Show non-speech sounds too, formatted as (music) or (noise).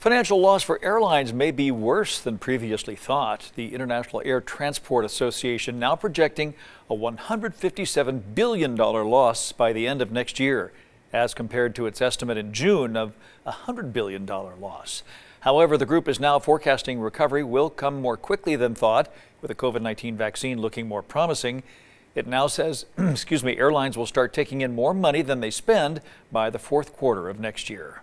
Financial loss for airlines may be worse than previously thought. The International Air Transport Association now projecting a $157 billion loss by the end of next year, as compared to its estimate in June of a $100 billion loss. However, the group is now forecasting recovery will come more quickly than thought, with the COVID 19 vaccine looking more promising. It now says, (clears throat) excuse me, airlines will start taking in more money than they spend by the fourth quarter of next year.